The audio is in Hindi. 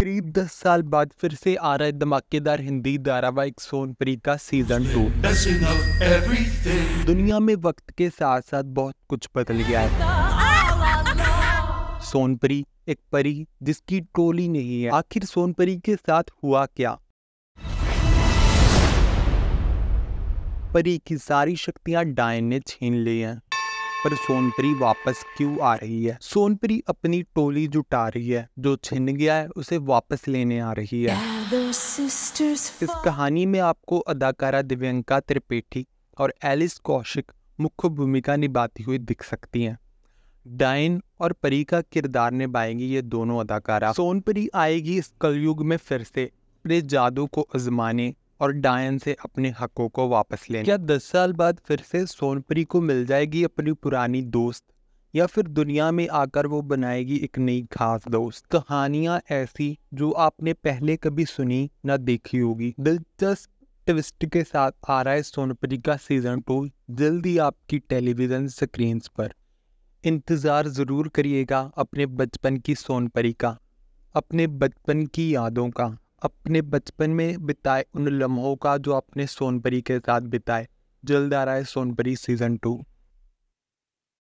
करीब दस साल बाद फिर से आ रहा है धमाकेदार हिंदी धारावाहिक सोनप्रीत का सीजन टू दुनिया में वक्त के साथ साथ बहुत कुछ बदल गया है सोनपरी एक परी जिसकी टोली नहीं है आखिर सोनपरी के साथ हुआ क्या परी की सारी शक्तियां डायन ने छीन ली हैं पर सोनप्री वापस क्यों आ रही है सोनप्री अपनी टोली जुटा रही है जो छिन गया है उसे वापस लेने आ रही है इस कहानी में आपको अदाकारा दिव्यंका त्रिपेठी और एलिस कौशिक मुख्य भूमिका निभाती हुई दिख सकती हैं डाइन और परी का किरदार निभाएंगी ये दोनों अदाकारा सोनपरी आएगी इस कलयुग में फिर से अपने जादू को आजमाने और डायन से अपने हकों को वापस लें क्या दस साल बाद फिर से सोनप्री को मिल जाएगी अपनी पुरानी दोस्त या फिर दुनिया में आकर वो बनाएगी एक नई खास दोस्त कहानियां ऐसी जो आपने पहले कभी सुनी ना देखी होगी दिलचस्प ट्विस्ट के साथ आ रहा है सोनपरी का सीजन टू जल्द ही आपकी टेलीविज़न स्क्रीन्स पर इंतज़ार ज़रूर करिएगा अपने बचपन की सोनपरी का अपने बचपन की यादों का अपने बचपन में बिताए उन लम्हों का जो आपने सोनपरी के साथ बिताए जल्द आ रहा है सोनपरी सीज़न टू